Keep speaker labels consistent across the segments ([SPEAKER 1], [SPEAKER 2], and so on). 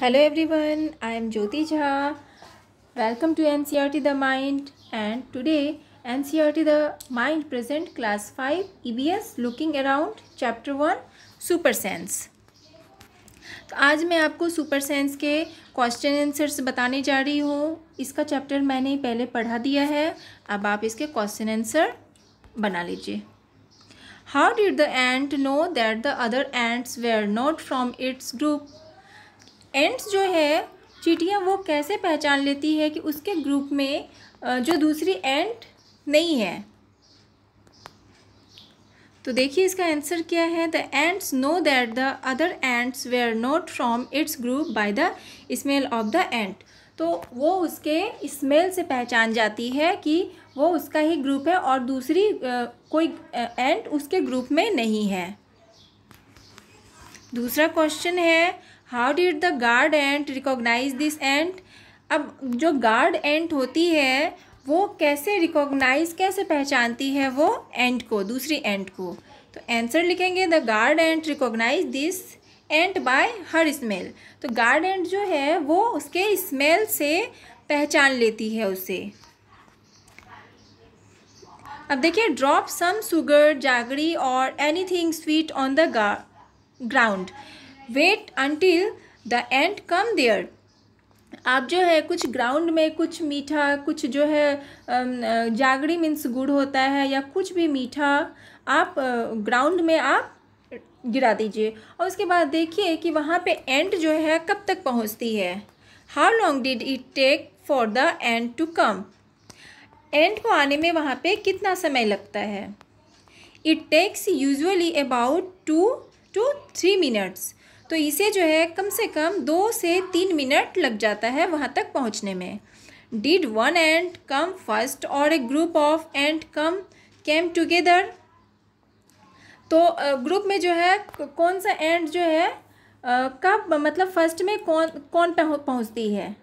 [SPEAKER 1] Hello everyone I am Jyoti Jha welcome to N C R T the mind and today N C R T the mind present class five E V S looking around chapter one super sense तो आज मैं आपको super sense के question answers बताने जा रही हूँ इसका चैप्टर मैंने पहले पढ़ा दिया है अब आप इसके क्वेश्चन आंसर बना लीजिए how did the ant know that the other ants were not from its group ants जो है चीटियाँ वो कैसे पहचान लेती है कि उसके ग्रुप में जो दूसरी एंट नहीं है तो देखिए इसका आंसर क्या है the ants know that the other way were not from its group by the smell of the ant तो वो उसके स्मेल से पहचान जाती है कि वो उसका ही ग्रुप है और दूसरी कोई एंट उसके ग्रुप में नहीं है दूसरा क्वेश्चन है how did the guard ant recognise this ant अब जो गार्ड एंट होती है वो कैसे रिकॉग्नाइज कैसे पहचानती है वो एंट को दूसरी एंट को तो आंसर लिखेंगे the guard ant recognise this ant by her smell तो गार्ड एंट जो है वो उसके स्मेल से पहचान लेती है उसे अब देखिए drop some sugar jaggery or anything sweet on the ground wait until the ant come there आप जो है कुछ ग्राउंड में कुछ मीठा कुछ जो है जागड़ी मीन्स गुड़ होता है या कुछ भी मीठा आप ग्राउंड में आप गिरा दीजिए और उसके बाद देखिए कि वहाँ पे एंड जो है कब तक पहुँचती है how long did it take for the ant to come ant को आने में वहाँ पे कितना समय लगता है it takes usually about two to three minutes तो इसे जो है कम से कम दो से तीन मिनट लग जाता है वहाँ तक पहुँचने में did one ant come first or a group of ant come came together तो ग्रुप में जो है कौन सा एंड जो है कब मतलब फर्स्ट में कौन कौन पहुँचती है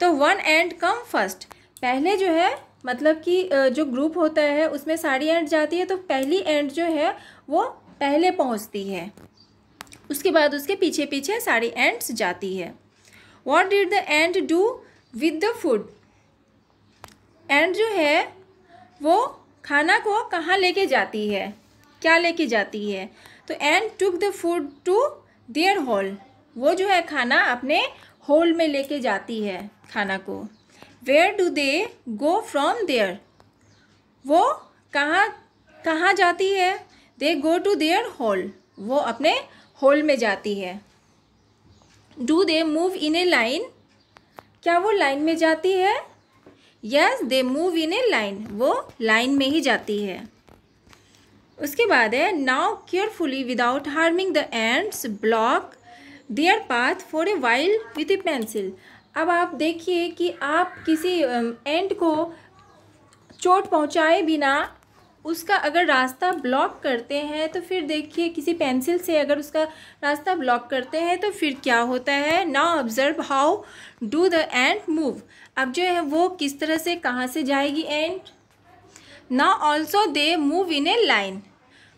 [SPEAKER 1] तो वन एंड कम फर्स्ट पहले जो है मतलब कि जो ग्रुप होता है उसमें सारी एंड जाती है तो पहली एंड जो है वो पहले पहुँचती है उसके बाद उसके पीछे पीछे सारी एंट्स जाती है what did the ant do with the food ant जो है वो खाना को कहाँ लेके जाती है क्या लेके जाती है तो ant took the food to their hole वो जो है खाना अपने हॉल में लेके जाती है खाना को where do they go from there वो कहाँ कहाँ जाती है they go to their hole वो अपने होल में जाती है do they move in a line क्या वो लाइन में जाती है yes they move in a line वो लाइन में ही जाती है उसके बाद है now carefully without harming the ants block their path for a while with a pencil अब आप देखिए कि आप किसी एंड um, को चोट पहुंचाए बिना उसका अगर रास्ता ब्लॉक करते हैं तो फिर देखिए किसी पेंसिल से अगर उसका रास्ता ब्लॉक करते हैं तो फिर क्या होता है now observe how do the ant move अब जो है वो किस तरह से कहाँ से जाएगी and now also they move in a line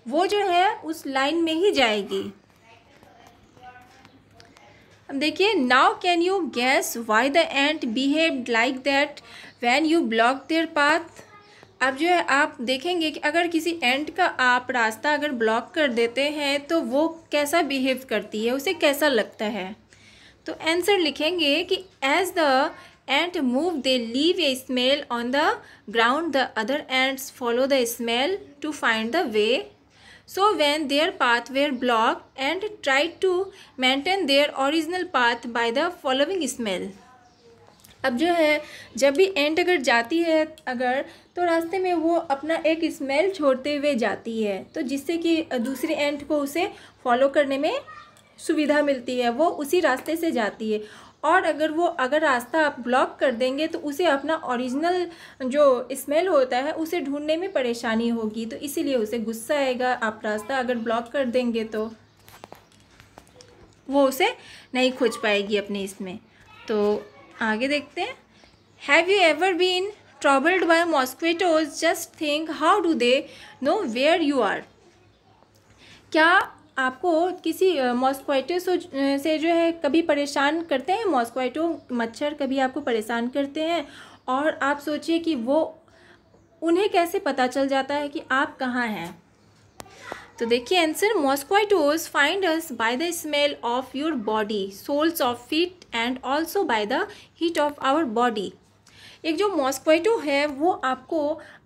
[SPEAKER 1] वो जो है उस लाइन में ही जाएगी अब देखिए now can you guess why the ant behave like that when you block their path अब जो है आप देखेंगे कि अगर किसी एंट का आप रास्ता अगर ब्लॉक कर देते हैं तो वो कैसा बिहेव करती है उसे कैसा लगता है तो आंसर लिखेंगे कि as the ant move they leave a smell on the ground the other ants follow the smell to find the way so when their path were block ant try to maintain their original path by the following smell अब जो है जब भी एंट अगर जाती है अगर तो रास्ते में वो अपना एक स्मेल छोड़ते हुए जाती है तो जिससे कि दूसरी एंट को उसे फॉलो करने में सुविधा मिलती है वो उसी रास्ते से जाती है और अगर वो अगर रास्ता आप ब्लॉक कर देंगे तो उसे अपना ओरिजिनल जो स्मेल होता है उसे ढूंढने में परेशानी होगी तो इसीलिए उसे गुस्सा आएगा आप रास्ता अगर ब्लॉक कर देंगे तो वो उसे नहीं खोज पाएगी अपने इसमें तो आगे देखते हैं have you ever been troubled by mosquitoes just think how do they know where you are क्या आपको किसी मॉस्क्वाइटो से जो है कभी परेशान करते हैं मॉस्क्वाइटो मच्छर कभी आपको परेशान करते हैं और आप सोचिए कि वो उन्हें कैसे पता चल जाता है कि आप कहाँ हैं तो देखिए answer mosquitoes find us by the smell of your body soles of feet and also by the heat of our body एक जो मॉस्क्वाइटो है वो आपको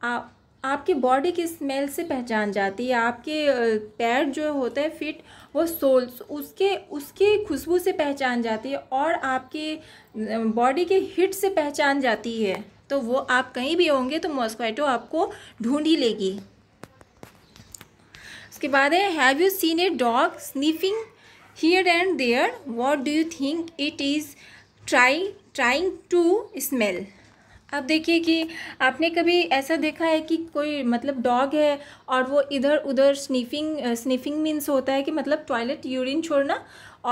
[SPEAKER 1] आ, आपकी बॉडी की स्मेल से पहचान जाती है आपके पैर जो होते हैं फिट वो सोल्स उसके उसके खुशबू से पहचान जाती है और आपके बॉडी के हिट से पहचान जाती है तो वो आप कहीं भी होंगे तो मॉस्क्वाइटो आपको ढूंढ ही लेगी उसके बाद है have you seen a dog sniffing here and there what do you think it is try trying to smell अब देखिए कि आपने कभी ऐसा देखा है कि कोई मतलब डॉग है और वो इधर उधर स्नीफिंग स्नीफिंग मीन्स होता है कि मतलब टॉयलेट यूरिन छोड़ना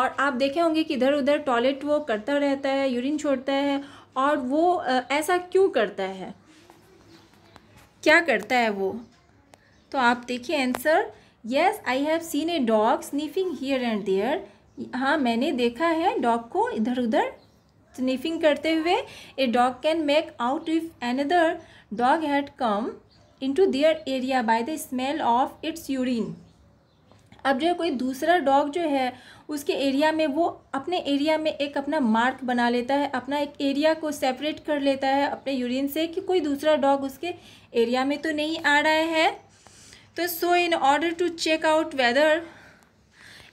[SPEAKER 1] और आप देखे होंगे कि इधर उधर टॉयलेट वो करता रहता है यूरिन छोड़ता है और वो ऐसा क्यों करता है क्या करता है वो तो आप देखिए answer yes I have seen a dog sniffing here and there हाँ मैंने देखा है डॉग को इधर उधर स्निफिंग करते हुए a dog can make out if another dog had come to their area by the smell of its urine अब जो है कोई दूसरा डॉग जो है उसके एरिया में वो अपने एरिया में एक अपना मार्क बना लेता है अपना एक एरिया को सेपरेट कर लेता है अपने यूरिन से कि कोई दूसरा डॉग उसके एरिया में तो नहीं आ रहा है तो so in order to check out whether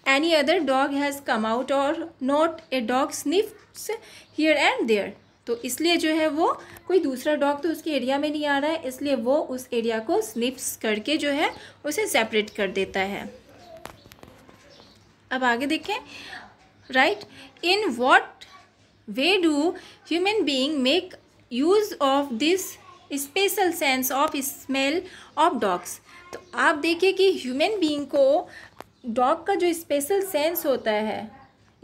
[SPEAKER 1] any other dog has come out or not a dog sniffs here and there तो इसलिए जो है वो कोई दूसरा डॉग तो उसके एरिया में नहीं आ रहा है इसलिए वो उस एरिया को स्निप्स करके जो है उसे सेपरेट कर देता है अब आगे देखें write in what way do human being make use of this special sense of smell of dogs तो आप देखिए कि ह्यूमन बीइंग को डॉग का जो स्पेशल सेंस होता है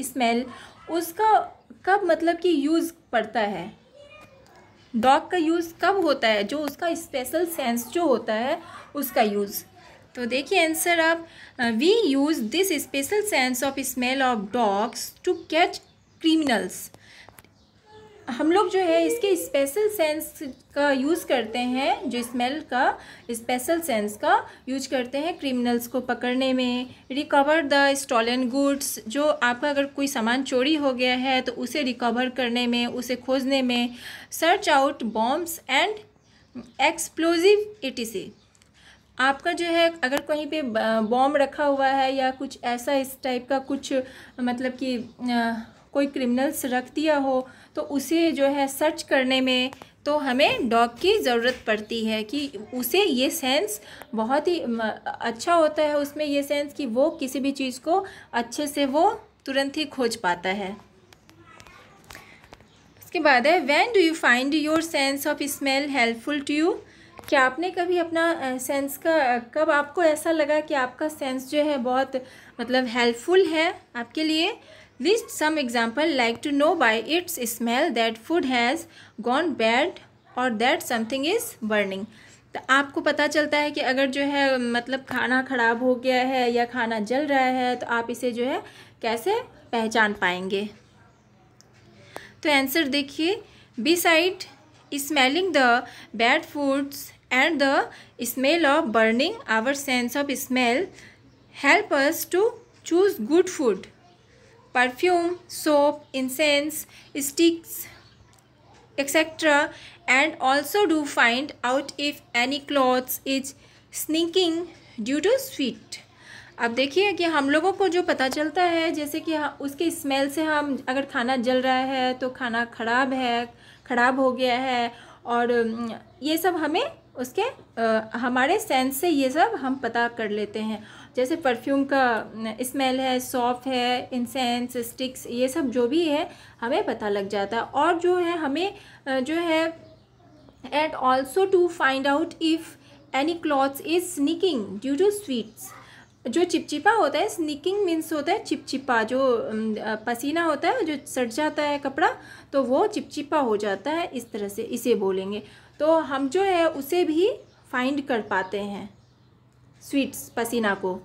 [SPEAKER 1] स्मेल उसका कब मतलब कि यूज़ पड़ता है डॉग का यूज़ कब होता है जो उसका स्पेशल सेंस जो होता है उसका यूज़ तो देखिए आंसर आप we use this special sense of smell of dogs to catch criminals हम लोग जो है इसके स्पेशल सेंस का यूज़ करते हैं जो स्मेल का स्पेशल सेंस का यूज करते हैं क्रिमिनल्स को पकड़ने में रिकवर द स्टॉलन गुड्स जो आपका अगर कोई सामान चोरी हो गया है तो उसे रिकवर करने में उसे खोजने में search out bombs and explosive etc आपका जो है अगर कहीं पे बॉम्ब रखा हुआ है या कुछ ऐसा इस टाइप का कुछ मतलब कि कोई क्रिमिनल्स रख दिया हो तो उसे जो है सर्च करने में तो हमें डॉग की ज़रूरत पड़ती है कि उसे ये सेंस बहुत ही अच्छा होता है उसमें ये सेंस कि वो किसी भी चीज़ को अच्छे से वो तुरंत ही खोज पाता है उसके बाद है when do you find your sense of smell helpful to you क्या आपने कभी अपना सेंस का कब आपको ऐसा लगा कि आपका सेंस जो है बहुत मतलब हेल्पफुल है आपके लिए list some example like to know by its smell that food has gone bad or that something is burning तो आपको पता चलता है कि अगर जो है मतलब खाना ख़राब हो गया है या खाना जल रहा है तो आप इसे जो है कैसे पहचान पाएंगे तो आंसर देखिए besides smelling the bad foods and the smell of burning our sense of smell help us to choose good food perfume soap incense sticks et cetera and also do find out if any clothes is stinking due to sweet अब देखिए कि हम लोगों को जो पता चलता है जैसे कि हाँ, उसके स्मेल से हम अगर खाना जल रहा है तो खाना ख़राब है ख़राब हो गया है और ये सब हमें उसके आ, हमारे सेंस से ये सब हम पता कर लेते हैं जैसे परफ्यूम का स्मेल है सॉफ्ट है इंसेंस स्टिक्स ये सब जो भी है हमें पता लग जाता है और जो है हमें जो है and also to find out if any clothes is stinking due to sweets जो चिपचिपा होता है स्निकिंग मीन्स होता है चिपचिपा जो पसीना होता है जो सट जाता है कपड़ा तो वो चिपचिपा हो जाता है इस तरह से इसे बोलेंगे तो हम जो है उसे भी फाइंड कर पाते हैं स्वीट्स पसीना को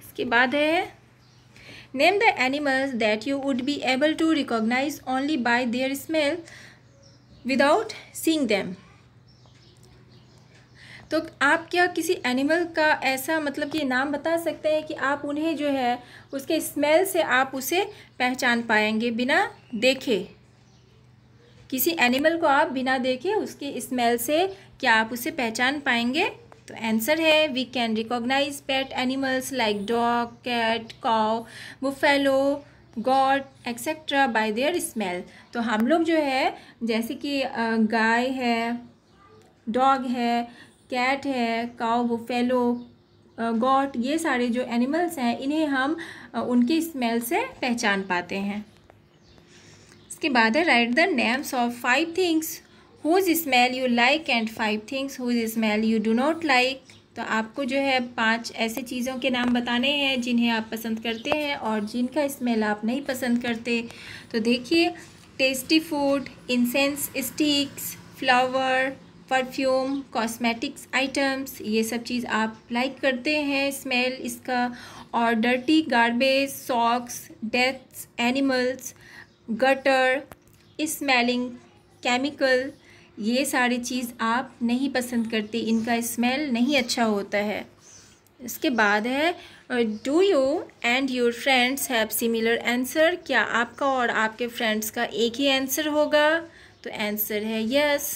[SPEAKER 1] इसके बाद है name the animals that you would be able to recognise only by their smell without seeing them तो आप क्या किसी एनिमल का ऐसा मतलब कि नाम बता सकते हैं कि आप उन्हें जो है उसके स्मेल से आप उसे पहचान पाएंगे बिना देखे किसी एनिमल को आप बिना देखे उसके स्मेल से क्या आप उसे पहचान पाएंगे तो आंसर है we can recognise pet animals like dog cat वो buffalo goat et cetera by their smell तो हम लोग जो है जैसे कि गाय है डॉग है कैट है वो बुफेलो गॉट ये सारे जो एनिमल्स हैं इन्हें हम उनके स्मेल से पहचान पाते हैं इसके बाद है right the names of five things whose smell you like and five things whose smell you do not like तो आपको जो है पांच ऐसे चीज़ों के नाम बताने हैं जिन्हें आप पसंद करते हैं और जिनका स्मेल आप नहीं पसंद करते तो देखिए tasty food incense sticks flower perfume cosmetics items ये सब चीज़ आप लाइक करते हैं स्मेल इसका और dirty garbage socks dead animals gutter smelling chemical ये सारी चीज़ आप नहीं पसंद करते इनका स्मेल नहीं अच्छा होता है इसके बाद है do you and your friends have similar answer क्या आपका और आपके फ्रेंड्स का एक ही आंसर होगा तो आंसर है यस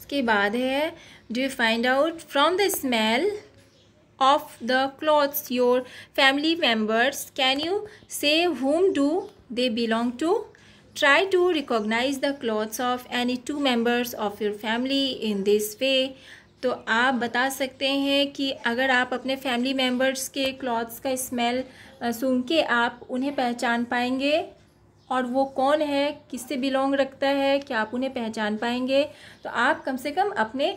[SPEAKER 1] इसके बाद है do you find out from the smell of the clothes your family members can you say whom do they belong to Try to recognize the clothes of any two members of your family in this way. तो आप बता सकते हैं कि अगर आप अपने family members के क्लॉथ्स का स्मेल सुन के आप उन्हें पहचान पाएंगे और वो कौन है किससे बिलोंग रखता है क्या आप उन्हें पहचान पाएंगे तो आप कम से कम अपने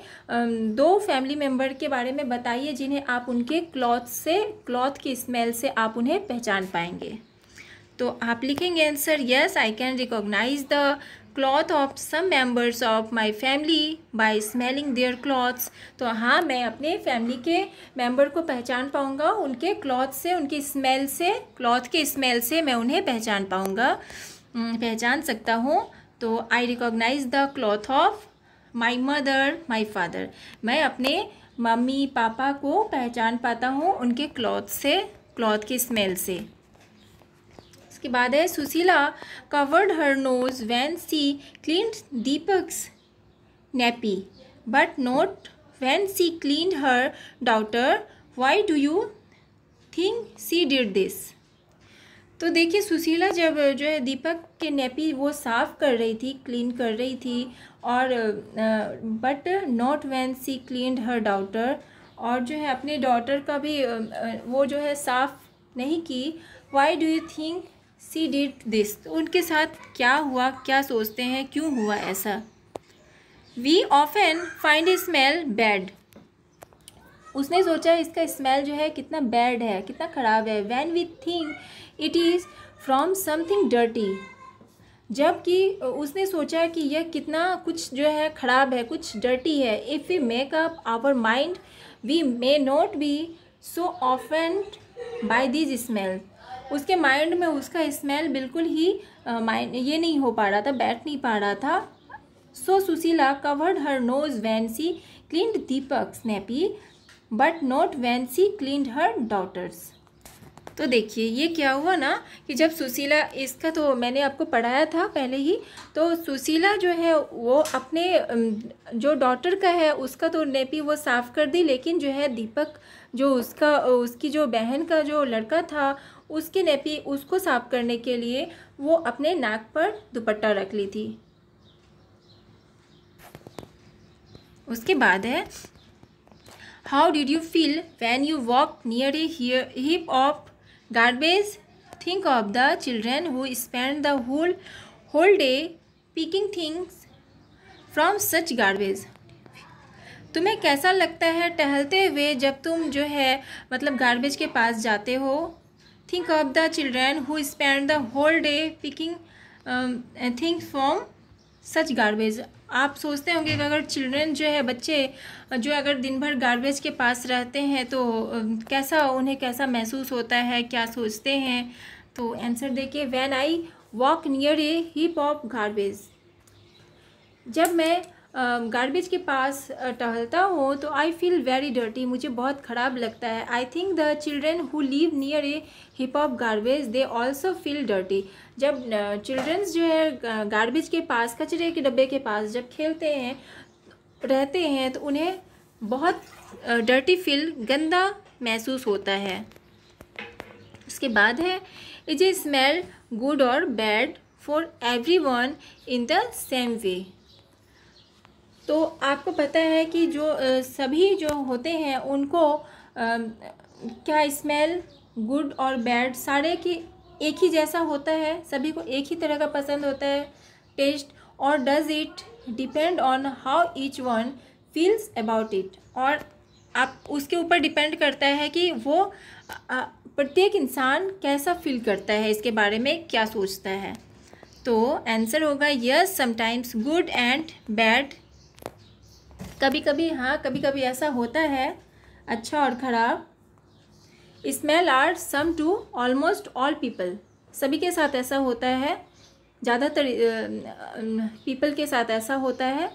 [SPEAKER 1] दो फैमिली मेम्बर के बारे में बताइए जिन्हें आप उनके क्लॉथ से क्लॉथ की स्मेल से आप उन्हें पहचान पाएंगे तो आप लिखेंगे answer yes I can recognise the cloth of some members of my family by smelling their clothes तो हाँ मैं अपने फैमिली के मेंबर को पहचान पाऊँगा उनके क्लॉथ से उनकी स्मेल से क्लॉथ के स्मेल से मैं उन्हें पहचान पाऊँगा पहचान सकता हूँ तो I recognise the cloth of my mother my father मैं अपने मम्मी पापा को पहचान पाता हूँ उनके क्लॉथ से क्लॉथ की स्मेल से इसके बाद है Sushila covered her nose when she clean Deepak's nappy but not when she clean her daughter why do you think she did this तो देखिए सुशीला जब जो है दीपक के नेपी वो साफ़ कर रही थी क्लीन कर रही थी और but not when she clean her daughter और जो है अपने डॉटर का भी वो जो है साफ़ नहीं की why do you think she did this तो उनके साथ क्या हुआ क्या सोचते हैं क्यों हुआ ऐसा we often find smell bad उसने सोचा इसका स्मेल जो है कितना बैड है कितना ख़राब है when we think it is from something dirty जबकि उसने सोचा कि यह कितना कुछ जो है ख़राब है कुछ डर्टी है if we make up our mind we may not be so offend by these smell उसके माइंड में उसका स्मेल बिल्कुल ही माइंड ये नहीं हो पा रहा था बैठ नहीं पा रहा था so Sushila covered her nose when she clean Deepak snappy but not when she clean her daughters तो देखिए ये क्या हुआ ना कि जब सुशीला इसका तो मैंने आपको पढ़ाया था पहले ही तो सुशीला जो है वो अपने जो डॉटर का है उसका तो नेपी वो साफ़ कर दी लेकिन जो है दीपक जो उसका उसकी जो बहन का जो लड़का था उसकी नेपी उसको साफ करने के लिए वो अपने नाक पर दुपट्टा रख ली थी उसके बाद है how did you feel when you walk near a heap of garbage think of the children who spend the whole whole day picking things from such garbage तुम्हें कैसा लगता है टहलते हुए जब तुम जो है मतलब गार्बेज के पास जाते हो think of the children who spend the whole day picking think um, uh, things from such garbage आप सोचते होंगे कि अगर चिल्ड्रेन जो है बच्चे जो अगर दिन भर गार्बेज के पास रहते हैं तो कैसा उन्हें कैसा महसूस होता है क्या सोचते हैं तो आंसर देखिए when I walk near a heap of garbage जब मैं गार्बेज के पास टहलता हूँ तो आई फील वेरी डर्टी मुझे बहुत ख़राब लगता है I think the children who live near a heap of garbage they also feel dirty जब चिल्ड्रंस जो है गार्बेज के पास कचरे के डब्बे के पास जब खेलते हैं रहते हैं तो उन्हें बहुत डर्टी फील गंदा महसूस होता है उसके बाद है इज ए स्मेल गुड और bad for everyone in the same way तो आपको पता है कि जो सभी जो होते हैं उनको आ, क्या स्मेल गुड और बैड सारे की एक ही जैसा होता है सभी को एक ही तरह का पसंद होता है टेस्ट और does it depend on how each one feels about it और आप उसके ऊपर डिपेंड करता है कि वो प्रत्येक इंसान कैसा फील करता है इसके बारे में क्या सोचता है तो आंसर होगा yes sometimes good and bad कभी कभी हाँ कभी कभी ऐसा होता है अच्छा और ख़राब smell are same to almost all people सभी के साथ ऐसा होता है ज़्यादातर पीपल के साथ ऐसा होता है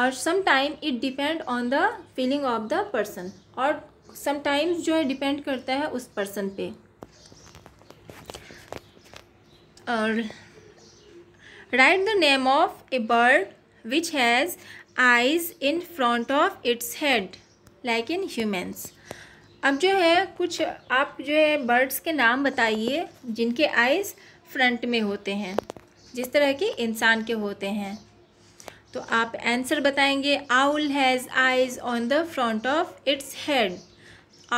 [SPEAKER 1] और some time it depend on the feeling of the person और समटाइम्स जो है डिपेंड करता है उस पर्सन पे और right the name of a bird which has eyes in front of its head like in humans अब जो है कुछ आप जो है बर्ड्स के नाम बताइए जिनके आइज़ फ्रंट में होते हैं जिस तरह के इंसान के होते हैं तो आप आंसर बताएंगे owl has eyes on the front of its head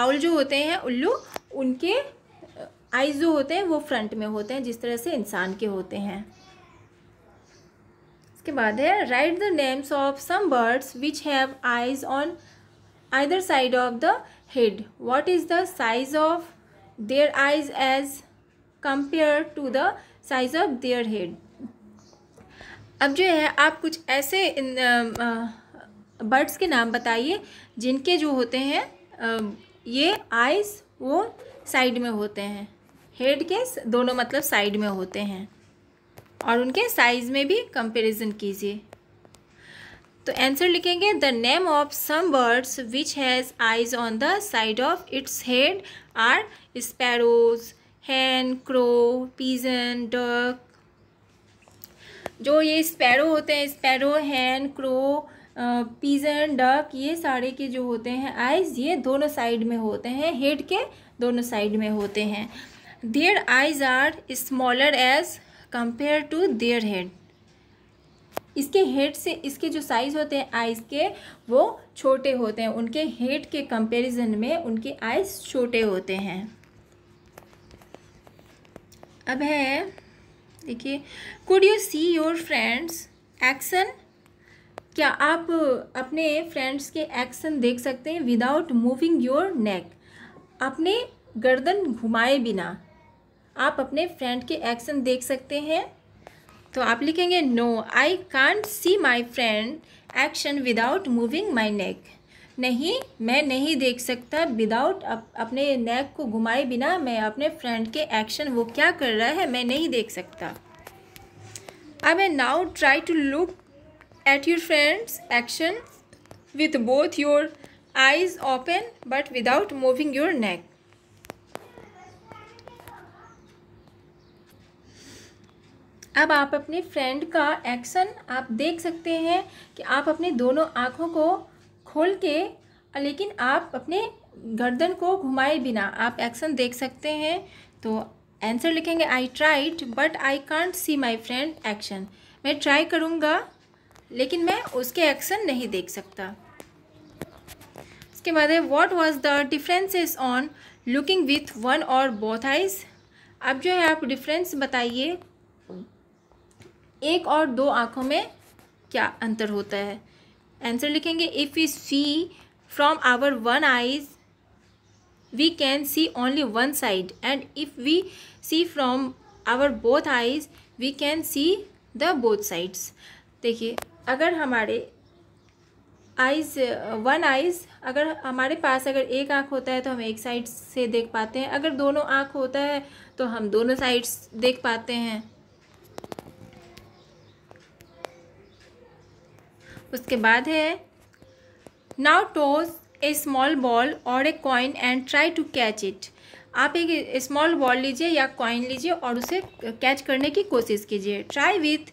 [SPEAKER 1] owl जो होते हैं उल्लू उनके आइज़ जो होते हैं वो फ्रंट में होते हैं जिस तरह से इंसान के होते हैं उसके बाद है right the names of some birds which have eyes on either side of the head what is the size of their eyes as compare to the size of their head अब जो है आप कुछ ऐसे बर्ड्स के नाम बताइए जिनके जो होते हैं ये आइज वो साइड में होते हैं हेड के दोनों मतलब साइड में होते हैं और उनके साइज़ में भी कंपेरिजन कीजिए तो आंसर लिखेंगे the name of some birds which has eyes on the side of its head are sparrows hen crow pigeon duck जो ये स्पैरो होते हैं sparrow hen crow pigeon duck ये सारे के जो होते हैं आइज़ ये दोनों साइड में होते हैं हेड के दोनों साइड में होते हैं their eyes are smaller as compare to their head इसके हेड से इसके जो साइज़ होते हैं आइज़ के वो छोटे होते हैं उनके हेड के कंपैरिजन में उनके आइज़ छोटे होते हैं अब है देखिए could you see your friends action क्या आप अपने फ्रेंड्स के एक्शन देख सकते हैं विदाउट मूविंग योर नेक अपने गर्दन घुमाए बिना आप अपने फ्रेंड के एक्शन देख सकते हैं तो आप लिखेंगे no I can't see my friend action without moving my neck नहीं मैं नहीं देख सकता विदाउट अप, अपने नेक को घुमाए बिना मैं अपने फ्रेंड के एक्शन वो क्या कर रहा है मैं नहीं देख सकता अब I now try to look at your friends action with both your eyes open but without moving your neck अब आप अपने फ्रेंड का एक्शन आप देख सकते हैं कि आप अपने दोनों आँखों को खोल के लेकिन आप अपने गर्दन को घुमाए बिना आप एक्शन देख सकते हैं तो आंसर लिखेंगे I tried but I can't see my friend action मैं ट्राई करूँगा लेकिन मैं उसके एक्शन नहीं देख सकता उसके बाद है what was the differences on looking with one और बोथ आइज अब जो है आप डिफरेंस बताइए एक और दो आँखों में क्या अंतर होता है आंसर लिखेंगे if you see from our one eyes we can see only one side and if we see from our both eyes we can see the both sides देखिए अगर हमारे आइज वन आईज अगर हमारे पास अगर एक आँख होता है तो हम एक साइड से देख पाते हैं अगर दोनों आँख होता है तो हम दोनों साइड्स देख पाते हैं उसके बाद है now toss a small ball और a coin and try to catch it आप एक स्मॉल बॉल लीजिए या कॉइन लीजिए और उसे कैच करने की कोशिश कीजिए try with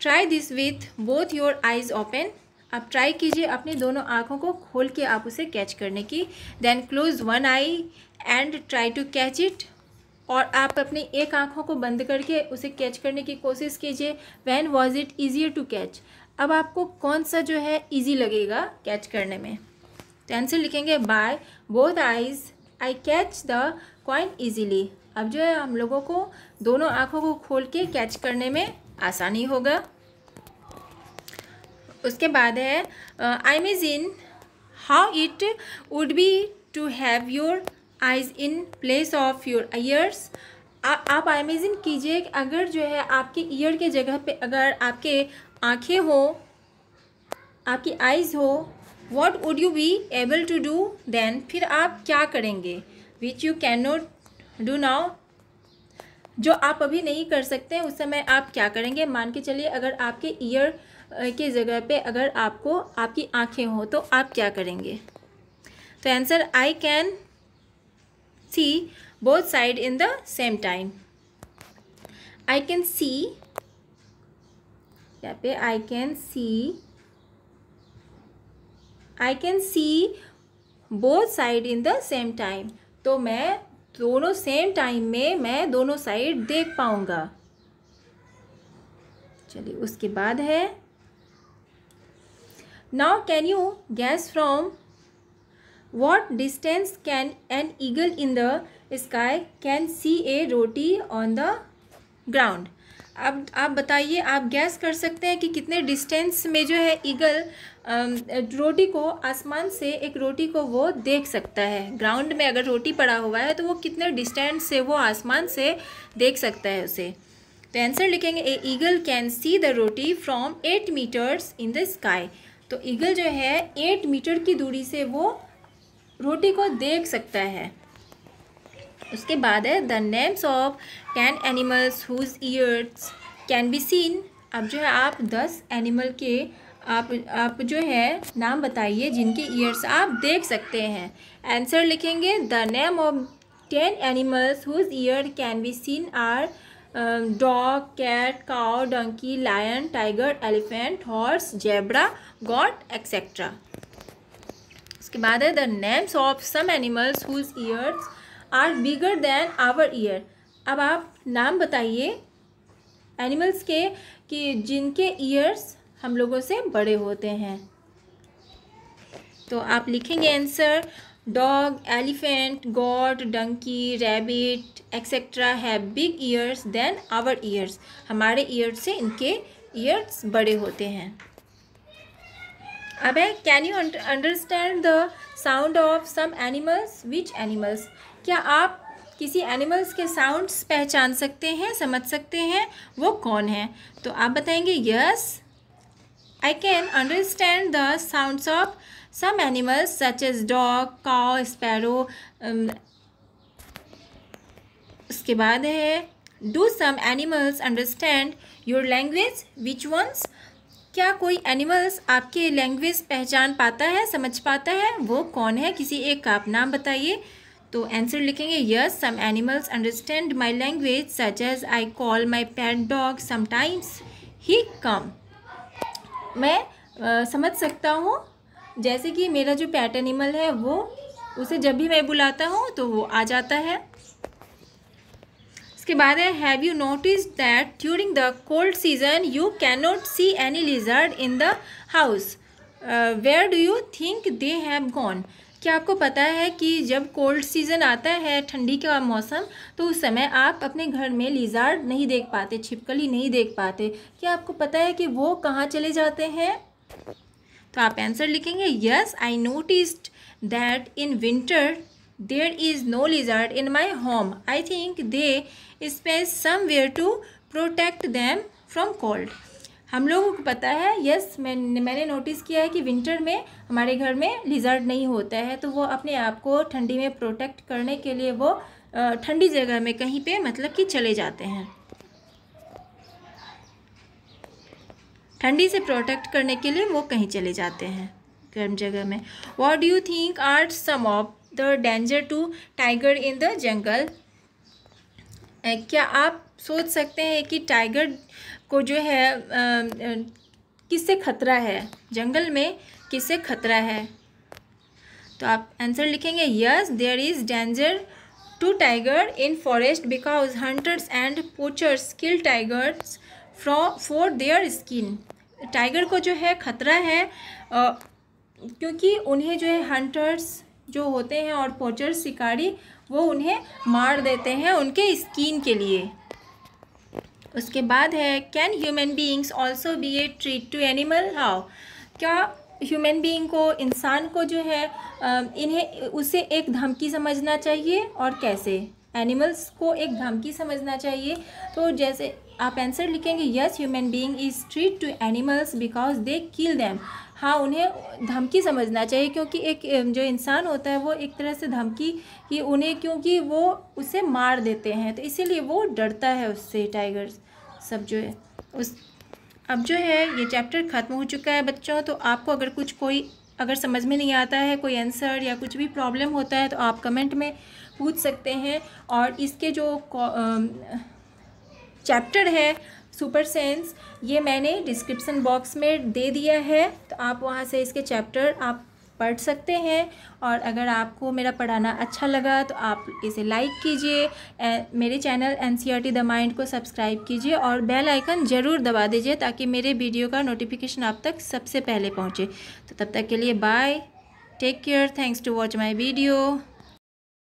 [SPEAKER 1] try this with both your eyes open आप ट्राई कीजिए अपनी दोनों आँखों को खोल के आप उसे कैच करने की then close one eye and try to catch it और आप अपनी एक आँखों को बंद करके उसे कैच करने की कोशिश कीजिए when was it easier to catch अब आपको कौन सा जो है इजी लगेगा कैच करने में तो आंसर लिखेंगे by both eyes I catch the coin easily अब जो है हम लोगों को दोनों आँखों को खोल के कैच करने में आसानी होगा उसके बाद है imagine how it would be to have your eyes in place of your ears आ, आप इमेजिन कीजिए अगर जो है आपके ईयर के जगह पे अगर आपके आँखें हो आपकी आइज़ हो what would you be able to do then फिर आप क्या करेंगे which you can not do now जो आप अभी नहीं कर सकते उस समय आप क्या करेंगे मान के चलिए अगर आपके ईयर के जगह पे अगर आपको आपकी आंखें हो तो आप क्या करेंगे तो answer I can see both side in the same time i can see यहाँ पे I can see I can see both side in the same time तो मैं दोनों सेम टाइम में मैं दोनों साइड देख पाऊँगा चलिए उसके बाद है now can you guess from what distance can an eagle in the sky can see a roti on the ground अब आप बताइए आप गैस कर सकते हैं कि कितने डिस्टेंस में जो है ईगल रोटी को आसमान से एक रोटी को वो देख सकता है ग्राउंड में अगर रोटी पड़ा हुआ है तो वो कितने डिस्टेंस से वो आसमान से देख सकता है उसे तो आंसर लिखेंगे a eagle can see the roti from eight meters in the sky तो ईगल जो है एट मीटर की दूरी से वो रोटी को देख सकता है उसके बाद है the names of ten animals whose ears can be seen अब जो है आप दस एनिमल के आप आप जो है नाम बताइए जिनके ईयर्स आप देख सकते हैं आंसर लिखेंगे the name of ten animals whose ear can be seen are dog cat cow donkey lion tiger elephant horse zebra goat etcetera उसके बाद है the names of some animals whose ears are bigger than our ear अब आप नाम बताइए animals के कि जिनके ईयर्स हम लोगों से बड़े होते हैं तो आप लिखेंगे answer dog elephant goat donkey rabbit etcetera है big ears than our ears हमारे ईयर से इनके ईयर्स बड़े होते हैं अब है can you understand the sound of some animals which animals क्या आप किसी एनिमल्स के साउंड्स पहचान सकते हैं समझ सकते हैं वो कौन है तो आप बताएंगे yes I can understand the sounds of some animals such as dog cow sparrow उसके बाद है do some animals understand your language which ones क्या कोई एनिमल्स आपके लैंग्वेज पहचान पाता है समझ पाता है वो कौन है किसी एक का आप नाम बताइए तो आंसर लिखेंगे yes some animals understand my language such as I call my pet dog sometimes he come मैं आ, समझ सकता हूँ जैसे कि मेरा जो पैट एनिमल है वो उसे जब भी मैं बुलाता हूँ तो वो आ जाता है उसके बाद है have you notice that during the cold season you can not see any lizard in the house where do you think they have gone क्या आपको पता है कि जब कोल्ड सीज़न आता है ठंडी का मौसम तो उस समय आप अपने घर में लिजार्ड नहीं देख पाते छिपकली नहीं देख पाते क्या आपको पता है कि वो कहाँ चले जाते हैं तो आप आंसर लिखेंगे yes I noticed that in winter there is no lizard in my home I think they space where to protect them from cold हम लोगों को पता है यस yes, मैं मैंने नोटिस किया है कि विंटर में हमारे घर में लिजर्ड नहीं होता है तो वो अपने आप को ठंडी में प्रोटेक्ट करने के लिए वो ठंडी जगह में कहीं पे मतलब कि चले जाते हैं ठंडी से प्रोटेक्ट करने के लिए वो कहीं चले जाते हैं गर्म जगह में what do you think are some of the danger to tiger in the jungle क्या आप सोच सकते हैं कि टाइगर को जो है किससे खतरा है जंगल में किससे खतरा है तो आप आंसर लिखेंगे yes there is danger to tiger in forest because hunters and poachers kill tigers फ्रॉ फॉर देयर स्किन टाइगर को जो है ख़तरा है आ, क्योंकि उन्हें जो है हंटर्स जो होते हैं और पोचर शिकारी वो उन्हें मार देते हैं उनके स्किन के लिए उसके बाद है can human beings also be a treat to animal how क्या ह्यूमन बीइंग को इंसान को जो है इन्हें उसे एक धमकी समझना चाहिए और कैसे एनिमल्स को एक धमकी समझना चाहिए तो जैसे आप आंसर लिखेंगे yes human being is treat to animals because they kill them हाँ उन्हें धमकी समझना चाहिए क्योंकि एक जो इंसान होता है वो एक तरह से धमकी कि उन्हें क्योंकि वो उसे मार देते हैं तो इसीलिए वो डरता है उससे टाइगर सब जो है उस अब जो है ये चैप्टर ख़त्म हो चुका है बच्चों तो आपको अगर कुछ कोई अगर समझ में नहीं आता है कोई आंसर या कुछ भी प्रॉब्लम होता है तो आप कमेंट में पूछ सकते हैं और इसके जो चैप्टर है सुपर सेंस ये मैंने डिस्क्रिप्सन बॉक्स में दे दिया है तो आप वहाँ से इसके चैप्टर आप पढ़ सकते हैं और अगर आपको मेरा पढ़ाना अच्छा लगा तो आप इसे लाइक कीजिए मेरे channel N C R T the mind को सब्सक्राइब कीजिए और बेल आइकन ज़रूर दबा दीजिए ताकि मेरे वीडियो का नोटिफिकेशन आप तक सबसे पहले पहुँचे तो तब तक के लिए bye take care thanks to watch my video